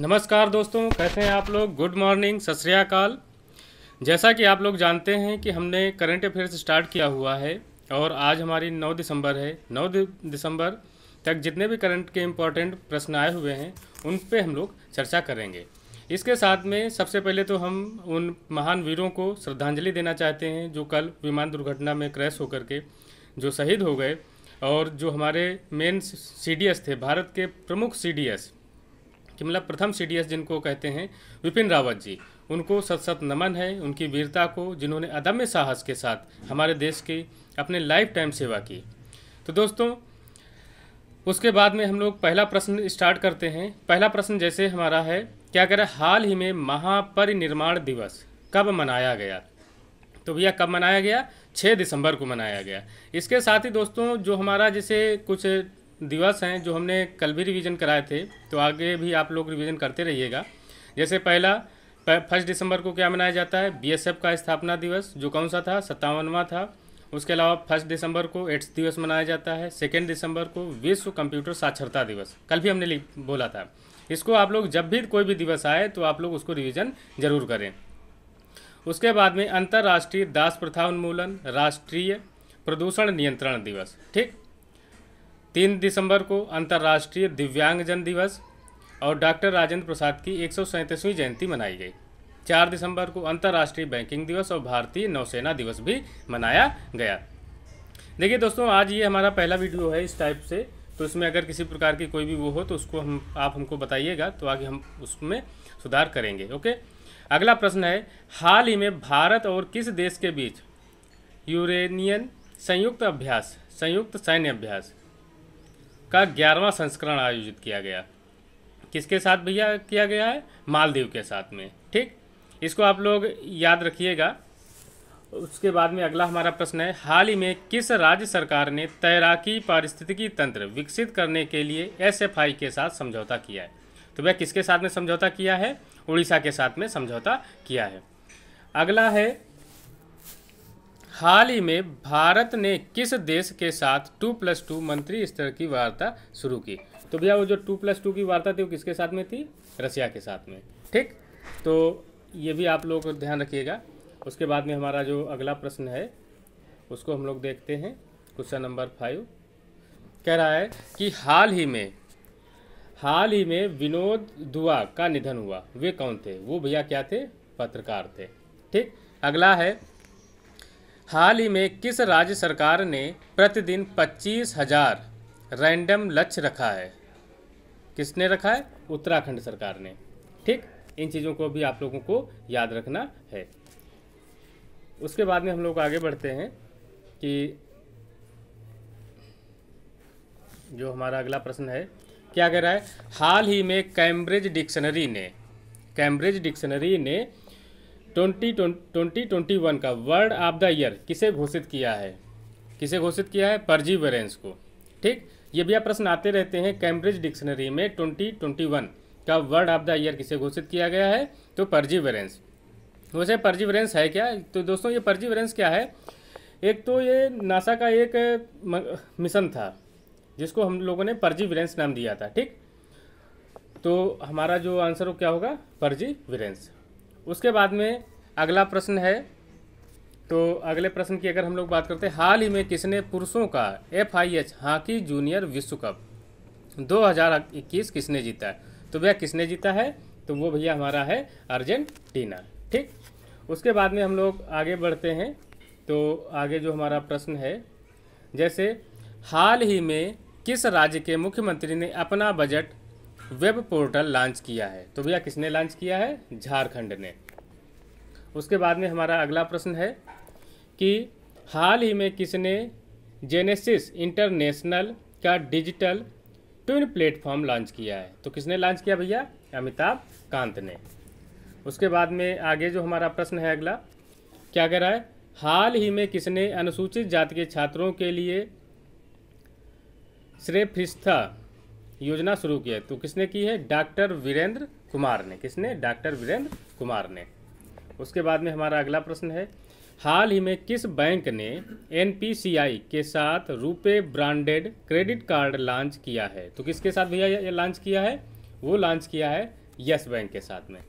नमस्कार दोस्तों कैसे हैं आप लोग गुड मॉर्निंग सत श्रीकाल जैसा कि आप लोग जानते हैं कि हमने करंट अफेयर्स स्टार्ट किया हुआ है और आज हमारी 9 दिसंबर है 9 दिसंबर तक जितने भी करंट के इम्पोर्टेंट प्रश्न आए हुए हैं उन पे हम लोग चर्चा करेंगे इसके साथ में सबसे पहले तो हम उन महान वीरों को श्रद्धांजलि देना चाहते हैं जो कल विमान दुर्घटना में क्रैश होकर के जो शहीद हो गए और जो हमारे मेन सी थे भारत के प्रमुख सी कि मतलब प्रथम सी जिनको कहते हैं विपिन रावत जी उनको सत सत नमन है उनकी वीरता को जिन्होंने अदम्य साहस के साथ हमारे देश की अपने लाइफ टाइम सेवा की तो दोस्तों उसके बाद में हम लोग पहला प्रश्न स्टार्ट करते हैं पहला प्रश्न जैसे हमारा है क्या कह रहा है हाल ही में महापरिनिर्माण दिवस कब मनाया गया तो भैया कब मनाया गया 6 दिसंबर को मनाया गया इसके साथ ही दोस्तों जो हमारा जैसे कुछ दिवस हैं जो हमने कल भी रिवीजन कराए थे तो आगे भी आप लोग रिवीजन करते रहिएगा जैसे पहला फर्स्ट दिसंबर को क्या मनाया जाता है बीएसएफ का स्थापना दिवस जो कौन सा था सत्तावनवा था उसके अलावा फर्स्ट दिसंबर को एड्स दिवस मनाया जाता है सेकेंड दिसंबर को विश्व कंप्यूटर साक्षरता दिवस कल भी हमने बोला था इसको आप लोग जब भी कोई भी दिवस आए तो आप लोग उसको रिविजन जरूर करें उसके बाद में अंतर्राष्ट्रीय दास प्रथा उन्मूलन राष्ट्रीय प्रदूषण नियंत्रण दिवस ठीक तीन दिसंबर को अंतर्राष्ट्रीय दिव्यांगजन दिवस और डॉक्टर राजेंद्र प्रसाद की एक जयंती मनाई गई चार दिसंबर को अंतर्राष्ट्रीय बैंकिंग दिवस और भारतीय नौसेना दिवस भी मनाया गया देखिए दोस्तों आज ये हमारा पहला वीडियो है इस टाइप से तो इसमें अगर किसी प्रकार की कोई भी वो हो तो उसको हम आप हमको बताइएगा तो आगे हम उसमें सुधार करेंगे ओके अगला प्रश्न है हाल ही में भारत और किस देश के बीच यूरेनियन संयुक्त अभ्यास संयुक्त सैन्य अभ्यास का ग्यारहवा संस्करण आयोजित किया गया किसके साथ भैया किया गया है मालदीव के साथ में ठीक इसको आप लोग याद रखिएगा उसके बाद में अगला हमारा प्रश्न है हाल ही में किस राज्य सरकार ने तैराकी पारिस्थितिकी तंत्र विकसित करने के लिए एसएफआई के साथ समझौता किया है तो भैया किसके साथ में समझौता किया है उड़ीसा के साथ में समझौता किया है अगला है हाल ही में भारत ने किस देश के साथ टू प्लस टू मंत्री स्तर की वार्ता शुरू की तो भैया वो जो टू प्लस टू की वार्ता थी वो किसके साथ में थी रसिया के साथ में ठीक तो ये भी आप लोग ध्यान रखिएगा उसके बाद में हमारा जो अगला प्रश्न है उसको हम लोग देखते हैं क्वेश्चन नंबर फाइव कह रहा है कि हाल ही में हाल ही में विनोद दुआ का निधन हुआ वे कौन थे वो भैया क्या थे पत्रकार थे ठीक अगला है हाल ही में किस राज्य सरकार ने प्रतिदिन पच्चीस हजार रैंडम लक्ष्य रखा है किसने रखा है उत्तराखंड सरकार ने ठीक इन चीज़ों को भी आप लोगों को याद रखना है उसके बाद में हम लोग आगे बढ़ते हैं कि जो हमारा अगला प्रश्न है क्या कह रहा है हाल ही में कैम्ब्रिज डिक्शनरी ने कैम्ब्रिज डिक्शनरी ने ट्वेंटी ट्वेंटी ट्वेंटी वन का वर्ड ऑफ द ईयर किसे घोषित किया है किसे घोषित किया है परजी वेरेंस को ठीक ये भी आप प्रश्न आते रहते हैं कैम्ब्रिज डिक्शनरी में ट्वेंटी ट्वेंटी वन का वर्ड ऑफ द ईयर किसे घोषित किया गया है तो परजी वेरेंस वैसे परजी वेरेंस है क्या तो दोस्तों ये परजी वेरेंस क्या है एक तो ये नासा का एक मिशन था जिसको हम लोगों ने परजी वेरेंस नाम दिया था ठीक तो हमारा जो आंसर हो क्या होगा परजी वेरेंस उसके बाद में अगला प्रश्न है तो अगले प्रश्न की अगर हम लोग बात करते हैं हाल ही में किसने पुरुषों का F I H hockey junior विश्व कप 2021 किसने जीता है तो भैया किसने जीता है तो वो भैया हमारा है अर्जेंटीना ठीक उसके बाद में हम लोग आगे बढ़ते हैं तो आगे जो हमारा प्रश्न है जैसे हाल ही में किस राज्य के मुख्यमंत्री ने अपना बजट वेब पोर्टल लॉन्च किया है तो भैया किसने लॉन्च किया है झारखंड ने उसके बाद में हमारा अगला प्रश्न है कि हाल ही में किसने जेनेसिस इंटरनेशनल का डिजिटल ट्विन प्लेटफॉर्म लॉन्च किया है तो किसने लॉन्च किया भैया अमिताभ कांत ने उसके बाद में आगे जो हमारा प्रश्न है अगला क्या कह रहा है हाल ही में किसने अनुसूचित जाति के छात्रों के लिए श्रेफिस्था योजना शुरू की है तो किसने की है डॉक्टर वीरेंद्र कुमार ने किसने डॉक्टर वीरेंद्र कुमार ने उसके बाद में हमारा अगला प्रश्न है हाल ही में किस बैंक ने एन के साथ रुपए ब्रांडेड क्रेडिट कार्ड लॉन्च किया है तो किसके साथ भैया ये लॉन्च किया है वो लॉन्च किया है यस बैंक के साथ में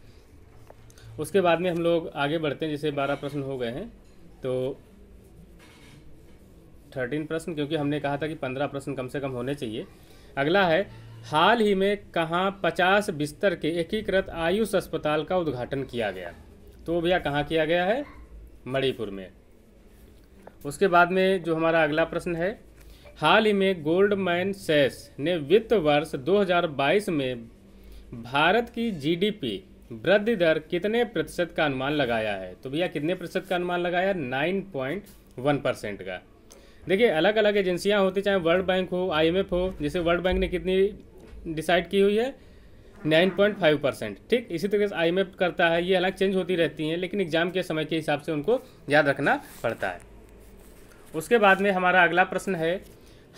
उसके बाद में हम लोग आगे बढ़ते हैं जैसे बारह प्रश्न हो गए हैं तो थर्टीन प्रश्न क्योंकि हमने कहा था कि पंद्रह प्रश्न कम से कम होने चाहिए अगला है हाल ही में कहाँ 50 बिस्तर के एकीकृत आयुष अस्पताल का उद्घाटन किया गया तो भैया कहाँ किया गया है मणिपुर में उसके बाद में जो हमारा अगला प्रश्न है हाल ही में गोल्डमैन सेस ने वित्त वर्ष 2022 में भारत की जीडीपी वृद्धि दर कितने प्रतिशत का अनुमान लगाया है तो भैया कितने प्रतिशत का अनुमान लगाया नाइन पॉइंट वन परसेंट का देखिए अलग अलग एजेंसियाँ होती चाहे वर्ल्ड बैंक हो आईएमएफ हो जैसे वर्ल्ड बैंक ने कितनी डिसाइड की हुई है 9.5 परसेंट ठीक इसी तरीके से आई करता है ये अलग चेंज होती रहती हैं लेकिन एग्जाम के समय के हिसाब से उनको याद रखना पड़ता है उसके बाद में हमारा अगला प्रश्न है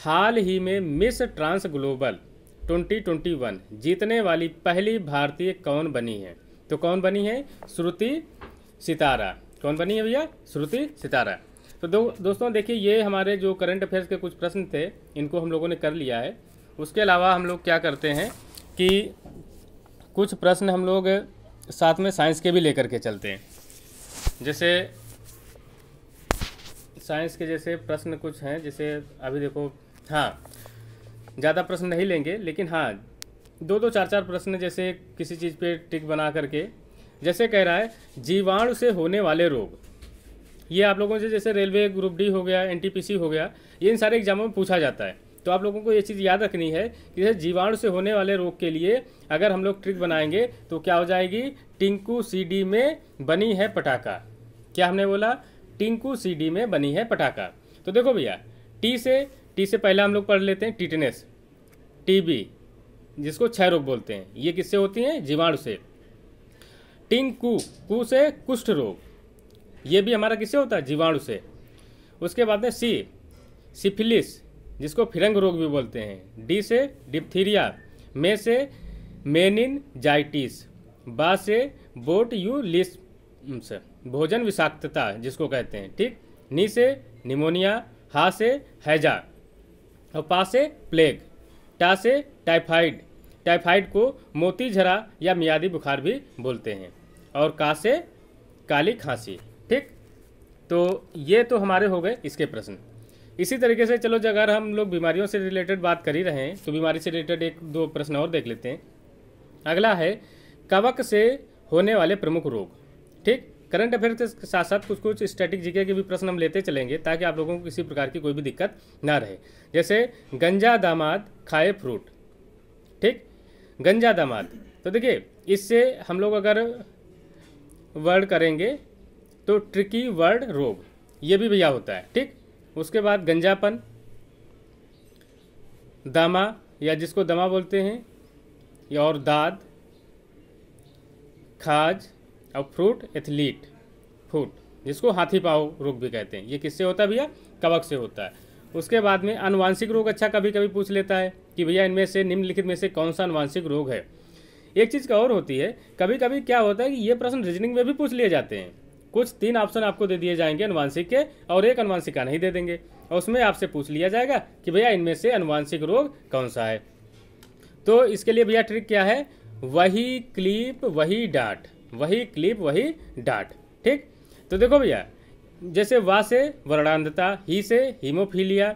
हाल ही में मिस ट्रांस ग्लोबल 2021 जीतने वाली पहली भारतीय कौन बनी है तो कौन बनी है श्रुति सितारा कौन बनी है भैया श्रुति सितारा तो दो दोस्तों देखिए ये हमारे जो करंट अफेयर्स के कुछ प्रश्न थे इनको हम लोगों ने कर लिया है उसके अलावा हम लोग क्या करते हैं कि कुछ प्रश्न हम लोग साथ में साइंस के भी लेकर के चलते हैं जैसे साइंस के जैसे प्रश्न कुछ हैं जैसे अभी देखो हाँ ज़्यादा प्रश्न नहीं लेंगे लेकिन हाँ दो दो चार चार प्रश्न जैसे किसी चीज़ पे टिक बना करके जैसे कह रहा है जीवाणु से होने वाले रोग ये आप लोगों से जैसे रेलवे ग्रुप डी हो गया एन हो गया ये इन सारे एग्जामों में पूछा जाता है तो आप लोगों को ये चीज़ याद रखनी है कि जैसे जीवाणु से होने वाले रोग के लिए अगर हम लोग ट्रिक बनाएंगे तो क्या हो जाएगी टिंकू सी में बनी है पटाखा क्या हमने बोला टिंकू सी में बनी है पटाखा तो देखो भैया टी से टी से पहला हम लोग पढ़ लेते हैं टिटनेस टी जिसको क्षय रोग बोलते हैं ये किससे होती हैं जीवाणु से टिंकू कु से कुष्ठ रोग ये भी हमारा किससे होता है जीवाणु से उसके बाद में सी सिफिलिस जिसको फिरंग रोग भी बोलते हैं डी से डिप्थीरिया मे से मेनिन जाइटिस बा से बोट यू लिस भोजन विषाक्तता जिसको कहते हैं ठीक नी से निमोनिया हा से हैजा और पा से प्लेग टा से टाइफाइड टाइफाइड को मोती झरा या मियादी बुखार भी बोलते हैं और का से काली खांसी तो ये तो हमारे हो गए इसके प्रश्न इसी तरीके से चलो अगर हम लोग बीमारियों से रिलेटेड बात कर ही रहे हैं तो बीमारी से रिलेटेड एक दो प्रश्न और देख लेते हैं अगला है कवक से होने वाले प्रमुख रोग ठीक करंट अफेयर के साथ साथ कुछ कुछ स्टैटिक जीके के भी प्रश्न हम लेते चलेंगे ताकि आप लोगों को किसी प्रकार की कोई भी दिक्कत ना रहे जैसे गंजा दामाद खाए फ्रूट ठीक गंजा दामाद तो देखिए इससे हम लोग अगर वर्ड करेंगे तो ट्रिकी वर्ड रोग ये भी भैया होता है ठीक उसके बाद गंजापन दामा या जिसको दमा बोलते हैं या और दाद खाज और फ्रूट एथलीट फूट जिसको हाथी पाओ रोग भी कहते हैं ये किससे होता है भैया कवक से होता है उसके बाद में अनुवांशिक रोग अच्छा कभी कभी पूछ लेता है कि भैया इनमें से निम्नलिखित में से कौन सा अनुवांशिक रोग है एक चीज़ का और होती है कभी कभी क्या होता है कि ये प्रश्न रीजनिंग में भी पूछ लिए जाते हैं कुछ तीन ऑप्शन आपको दे दिए जाएंगे अनुवांशिक के और एक अनुवांशिक का नहीं दे देंगे और उसमें आपसे पूछ लिया जाएगा कि भैया इनमें से अनुवांशिक रोग कौन सा है तो इसके लिए भैया ट्रिक क्या है वही क्लिप वही डाट वही क्लिप वही डाट ठीक तो देखो भैया जैसे वा से वर्णांधता ही से हीमोफीलिया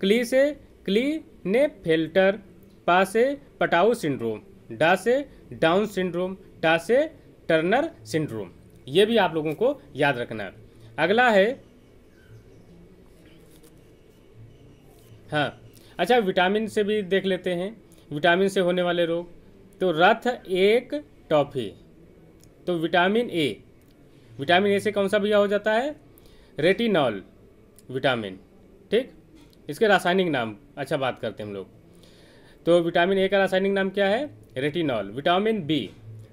क्ली से क्ली ने फेल्टर पा से पटाऊ सिंड्रोम डा से डाउन सिंड्रोम टा से टर्नर सिंड्रोम ये भी आप लोगों को याद रखना है अगला है हाँ अच्छा विटामिन से भी देख लेते हैं विटामिन से होने वाले रोग तो रथ एक टॉफी तो विटामिन ए विटामिन ए से कौन सा भैया हो जाता है रेटिनॉल विटामिन ठीक इसके रासायनिक नाम अच्छा बात करते हैं हम लोग तो विटामिन ए का रासायनिक नाम क्या है रेटिनॉल विटामिन बी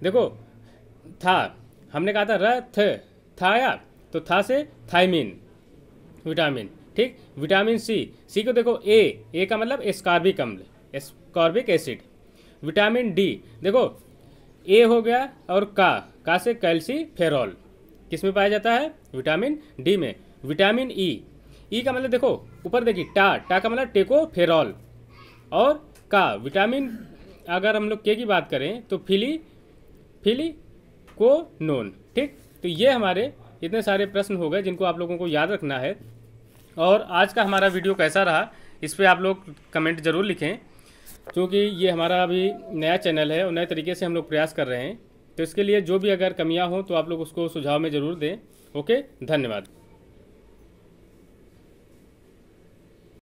देखो था हमने कहा था रथ थाया तो था से थाइमिन विटामिन ठीक विटामिन सी सी को देखो ए ए का मतलब एस्कार्बिक अम्ल एस्कॉर्बिक एसिड विटामिन डी देखो ए हो गया और का का से कैल्सी फेरॉल किस में पाया जाता है विटामिन डी में vitamin E e, E e का मतलब देखो ऊपर देखिए टा टा का मतलब टेको फेरॉल और का विटामिन अगर हम लोग के की बात करें तो फिली फिली को नोन ठीक तो ये हमारे इतने सारे प्रश्न हो गए जिनको आप लोगों को याद रखना है और आज का हमारा वीडियो कैसा रहा इस पर आप लोग कमेंट ज़रूर लिखें क्योंकि ये हमारा अभी नया चैनल है और नए तरीके से हम लोग प्रयास कर रहे हैं तो इसके लिए जो भी अगर कमियाँ हों तो आप लोग उसको सुझाव में ज़रूर दें ओके धन्यवाद